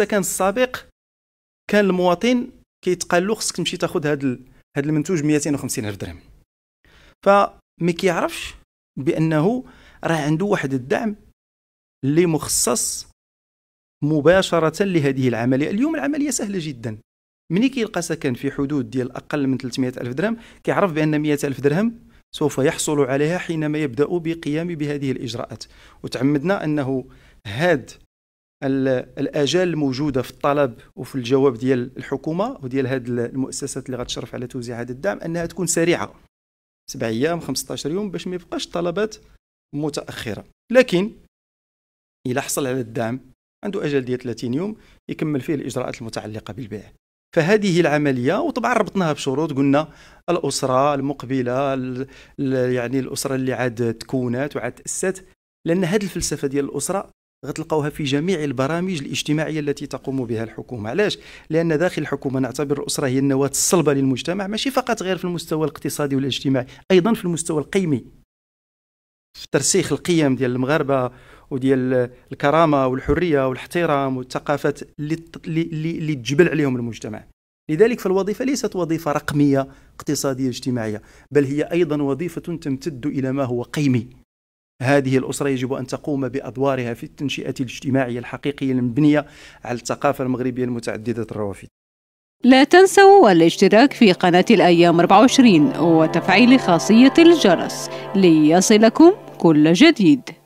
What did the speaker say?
السكن السابق كان المواطن كيتقال له خصك تمشي تاخذ هذا هذا المنتوج 250 الف درهم فما كيعرفش بانه راه عنده واحد الدعم اللي مخصص مباشره لهذه العمليه اليوم العمليه سهله جدا ملي كيلقى سكن في حدود ديال اقل من 300 الف درهم كيعرف بان 100 الف درهم سوف يحصل عليها حينما يبدا بقيام بهذه الاجراءات وتعمدنا انه هاد الاجال الموجوده في الطلب وفي الجواب ديال الحكومه وديال هذه المؤسسات اللي غتشرف على توزيع هذا الدعم انها تكون سريعه سبع ايام 15 يوم باش ما يبقاش الطلبات متاخره لكن الى حصل على الدعم عنده اجل ديال 30 يوم يكمل فيه الاجراءات المتعلقه بالبيع فهذه العمليه وطبعا ربطناها بشروط قلنا الاسره المقبله يعني الاسره اللي عاد تكونات وعاد تاسات لان هذه الفلسفه ديال الاسره غتلقاوها في جميع البرامج الاجتماعيه التي تقوم بها الحكومه علاش لان داخل الحكومه نعتبر الاسره هي النواه الصلبه للمجتمع ماشي فقط غير في المستوى الاقتصادي والاجتماعي ايضا في المستوى القيمي في ترسيخ القيم ديال المغاربه وديال الكرامه والحريه والاحترام والثقافات اللي تجبل عليهم المجتمع لذلك فالوظيفه ليست وظيفه رقميه اقتصاديه اجتماعيه بل هي ايضا وظيفه تمتد الى ما هو قيمي هذه الأسرة يجب أن تقوم بأدوارها في التنشئة الاجتماعية الحقيقية المبنية على الثقافة المغربية المتعددة الروافد لا تنسوا الاشتراك في قناة الأيام 24 وتفعيل خاصية الجرس ليصلكم كل جديد